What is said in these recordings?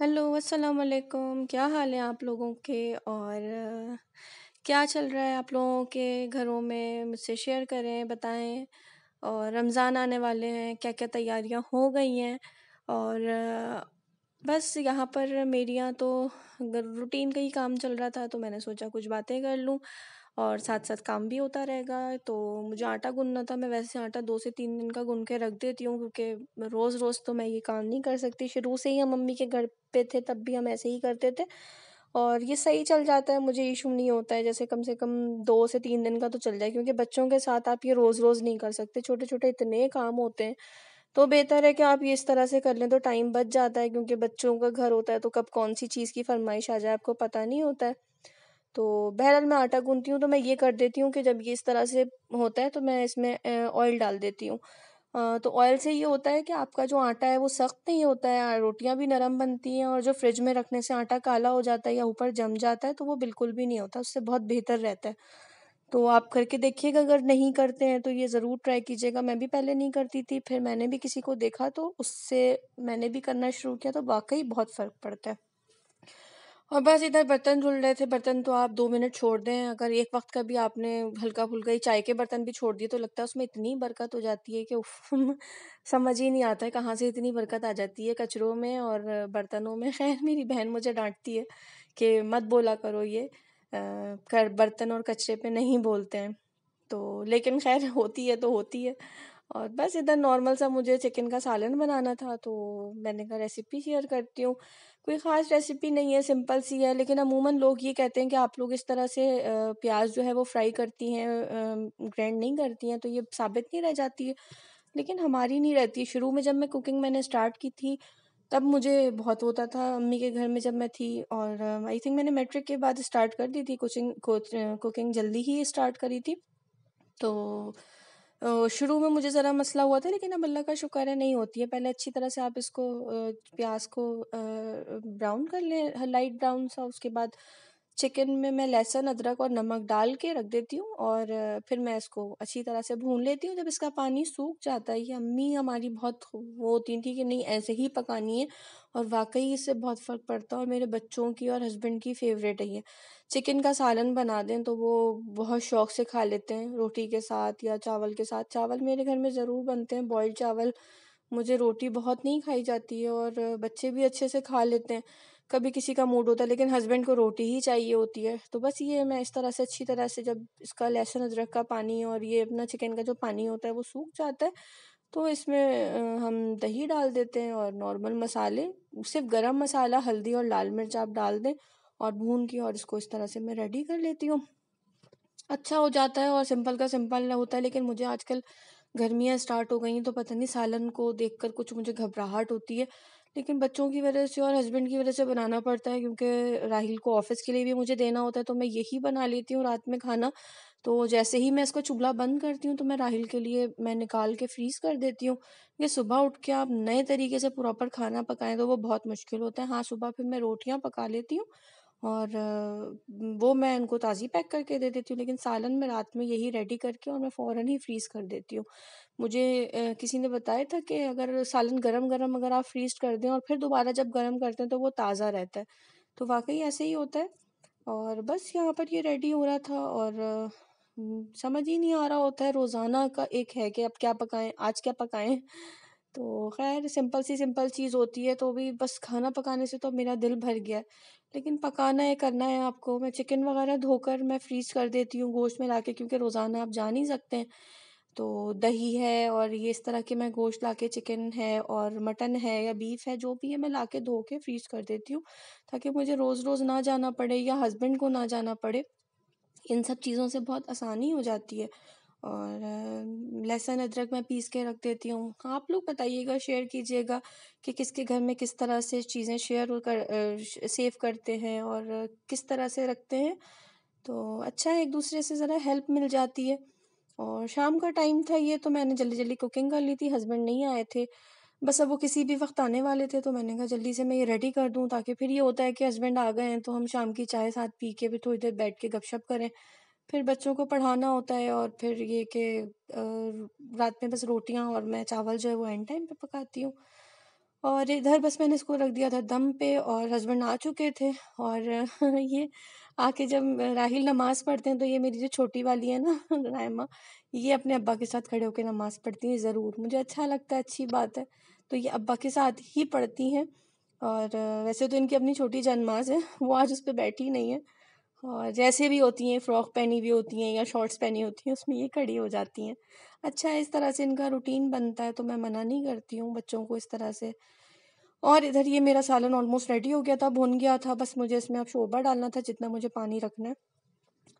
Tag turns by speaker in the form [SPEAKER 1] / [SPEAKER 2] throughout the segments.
[SPEAKER 1] Hello अस्सलाम वालेकुम क्या हाल है आप लोगों के और क्या चल रहा है आप लोगों के घरों में मुझसे शेयर करें बताएं और रमज़ान आने वाले हैं क्या क्या तैयारियां हो गई हैं और बस यहाँ पर मेरी यहाँ तो रूटीन का ही काम चल रहा था तो मैंने सोचा कुछ बातें कर लूँ और साथ साथ काम भी होता रहेगा तो मुझे आटा गुनना था मैं वैसे आटा दो से तीन दिन का गुन के रख देती हूँ क्योंकि रोज़ रोज़ तो मैं ये काम नहीं कर सकती शुरू से ही हम मम्मी के घर पे थे तब भी हम ऐसे ही करते थे और ये सही चल जाता है मुझे इशू नहीं होता है जैसे कम से कम दो से तीन दिन का तो चल जाए क्योंकि बच्चों के साथ आप ये रोज़ रोज़ नहीं कर सकते छोटे छोटे इतने काम होते हैं तो बेहतर है कि आप ये इस तरह से कर लें तो टाइम बच जाता है क्योंकि बच्चों का घर होता है तो कब कौन सी चीज़ की फरमाइश आ जाए आपको पता नहीं होता है तो बहरहाल मैं आटा गूंथती हूँ तो मैं ये कर देती हूँ कि जब ये इस तरह से होता है तो मैं इसमें ऑयल डाल देती हूँ तो ऑयल से ये होता है कि आपका जो आटा है वो सख्त नहीं होता है रोटियाँ भी नरम बनती हैं और जो फ्रिज में रखने से आटा काला हो जाता है या ऊपर जम जाता है तो वो बिल्कुल भी नहीं होता उससे बहुत बेहतर रहता है तो आप करके देखिएगा अगर नहीं करते हैं तो ये ज़रूर ट्राई कीजिएगा मैं भी पहले नहीं करती थी फिर मैंने भी किसी को देखा तो उससे मैंने भी करना शुरू किया तो वाकई बहुत फ़र्क पड़ता है और बस इधर बर्तन धुल रहे थे बर्तन तो आप दो मिनट छोड़ दें अगर एक वक्त का भी आपने हल्का फुल्का ही चाय के बर्तन भी छोड़ दिए तो लगता है उसमें इतनी बरकत हो जाती है कि समझ ही नहीं आता है कहाँ से इतनी बरकत आ जाती है कचरों में और बर्तनों में खैर मेरी बहन मुझे डांटती है कि मत बोला करो ये कर बर्तन और कचरे पे नहीं बोलते हैं तो लेकिन खैर होती है तो होती है और बस इधर नॉर्मल सा मुझे चिकन का सालन बनाना था तो मैंने कहा रेसिपी शेयर करती हूँ कोई ख़ास रेसिपी नहीं है सिंपल सी है लेकिन अमूमन लोग ये कहते हैं कि आप लोग इस तरह से प्याज जो है वो फ्राई करती हैं ग्रैंड नहीं करती हैं तो ये साबित नहीं रह जाती है लेकिन हमारी नहीं रहती शुरू में जब मैं कुकिंग मैंने स्टार्ट की थी तब मुझे बहुत होता था अम्मी के घर में जब मैं थी और आई थिंक मैंने मैट्रिक के बाद स्टार्ट कर दी थी कुकिंग कुकिंग जल्दी ही स्टार्ट करी थी तो शुरू में मुझे ज़रा मसला हुआ था लेकिन अब अल्लाह का शुक्र है नहीं होती है। पहले अच्छी तरह से आप इसको प्याज़ को ब्राउन कर लें लाइट ब्राउन सा उसके बाद चिकन में मैं लहसुन अदरक और नमक डाल के रख देती हूँ और फिर मैं इसको अच्छी तरह से भून लेती हूँ जब इसका पानी सूख जाता है ये अम्मी हमारी बहुत वो होती थी कि नहीं ऐसे ही पकानी है और वाकई इससे बहुत फ़र्क पड़ता है और मेरे बच्चों की और हस्बैंड की फेवरेट है ये चिकन का सालन बना दें तो वो बहुत शौक से खा लेते हैं रोटी के साथ या चावल के साथ चावल मेरे घर में ज़रूर बनते हैं बॉयल्ड चावल मुझे रोटी बहुत नहीं खाई जाती है और बच्चे भी अच्छे से खा लेते हैं कभी किसी का मूड होता है लेकिन हस्बैंड को रोटी ही चाहिए होती है तो बस ये मैं इस तरह से अच्छी तरह से जब इसका लहसुन अदरक का पानी और ये अपना चिकन का जो पानी होता है वो सूख जाता है तो इसमें हम दही डाल देते हैं और नॉर्मल मसाले सिर्फ गरम मसाला हल्दी और लाल मिर्च आप डाल दें और भून के और इसको इस तरह से मैं रेडी कर लेती हूँ अच्छा हो जाता है और सिंपल का सिंपल होता है लेकिन मुझे आजकल गर्मियाँ स्टार्ट हो गई हैं तो पता नहीं सालन को देखकर कुछ मुझे घबराहट होती है लेकिन बच्चों की वजह से और हस्बैंड की वजह से बनाना पड़ता है क्योंकि राहिल को ऑफिस के लिए भी मुझे देना होता है तो मैं यही बना लेती हूँ रात में खाना तो जैसे ही मैं इसका चुबला बंद करती हूँ तो मैं राहिल के लिए मैं निकाल के फ्रीज़ कर देती हूँ ये सुबह उठ के आप नए तरीके से प्रॉपर खाना पकाएं तो वो बहुत मुश्किल होता है हाँ सुबह फिर मैं रोटियाँ पका लेती हूँ और वो मैं उनको ताज़ी पैक करके दे देती हूँ लेकिन सालन में रात में यही रेडी करके और मैं फ़ौर ही फ्रीज़ कर देती हूँ मुझे किसी ने बताया था कि अगर सालन गरम गरम अगर आप फ्रीज़ कर दें और फिर दोबारा जब गरम करते हैं तो वो ताज़ा रहता है तो वाकई ऐसे ही होता है और बस यहाँ पर ये रेडी हो रहा था और समझ ही नहीं आ रहा होता है रोज़ाना का एक है कि अब क्या पकाएं आज क्या पकाएं तो खैर सिंपल सी सिंपल चीज़ होती है तो भी बस खाना पकाने से तो मेरा दिल भर गया है लेकिन पकाना है करना है आपको मैं चिकन वगैरह धोकर मैं फ्रीज़ कर देती हूँ गोश्त में ला के क्योंकि रोज़ाना आप जा नहीं सकते हैं तो दही है और ये इस तरह के मैं गोश्त ला के चिकन है और मटन है या बीफ है जो भी है मैं ला के धो के फ्रीज कर देती हूँ ताकि मुझे रोज़ रोज़ ना जाना पड़े या हस्बैंड को ना जाना पड़े इन सब चीज़ों से बहुत आसानी हो जाती है और लहसुन अदरक मैं पीस के रख देती हूँ आप लोग बताइएगा शेयर कीजिएगा कि किसके घर में किस तरह से चीज़ें शेयर कर सेव करते हैं और किस तरह से रखते हैं तो अच्छा है एक दूसरे से ज़रा हेल्प मिल जाती है और शाम का टाइम था ये तो मैंने जल्दी जल्दी कुकिंग कर ली थी हस्बैंड नहीं आए थे बस अब वो किसी भी वक्त आने वाले थे तो मैंने कहा जल्दी से मैं ये रेडी कर दूँ ताकि फिर ये होता है कि हस्बैंड आ गए हैं तो हम शाम की चाय साथ पी के भी थोड़ी देर बैठ के गपशप करें फिर बच्चों को पढ़ाना होता है और फिर ये कि रात में बस रोटियां और मैं चावल जो है वो एंड टाइम पे पकाती हूँ और इधर बस मैंने इसको रख दिया था दम पे और हस्बैंड आ चुके थे और ये आके जब राहिल नमाज पढ़ते हैं तो ये मेरी जो छोटी वाली है ना रायमा ये अपने अब्बा के साथ खड़े होकर नमाज पढ़ती हैं ज़रूर मुझे अच्छा लगता है अच्छी बात है तो ये अब्बा के साथ ही पढ़ती हैं और वैसे तो इनकी अपनी छोटी जनमाज है वो आज उस पर बैठी नहीं है और जैसे भी होती हैं फ्रॉक पहनी हुई होती हैं या शॉर्ट्स पहनी होती हैं उसमें ये कड़ी हो जाती हैं अच्छा इस तरह से इनका रूटीन बनता है तो मैं मना नहीं करती हूँ बच्चों को इस तरह से और इधर ये मेरा सालन ऑलमोस्ट रेडी हो गया था भुन गया था बस मुझे इसमें अब शोरबा डालना था जितना मुझे पानी रखना है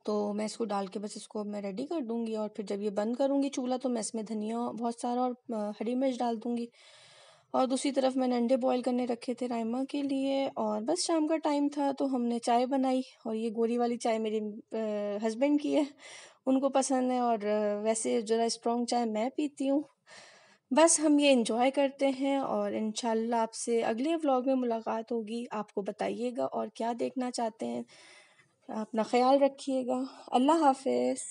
[SPEAKER 1] तो मैं इसको डाल के बस इसको मैं रेडी कर दूंगी और फिर जब ये बंद करूंगी चूल्हा तो मैं इसमें धनिया बहुत सारा और हरी मिर्च डाल दूंगी और दूसरी तरफ मैंने अंडे बॉईल करने रखे थे राइमा के लिए और बस शाम का टाइम था तो हमने चाय बनाई और ये गोरी वाली चाय मेरे हस्बैंड की है उनको पसंद है और वैसे ज़रा स्ट्रॉन्ग चाय मैं पीती हूँ बस हम ये इन्जॉय करते हैं और इन आपसे अगले व्लॉग में मुलाकात होगी आपको बताइएगा और क्या देखना चाहते हैं अपना ख्याल रखिएगा अल्लाह हाफिज़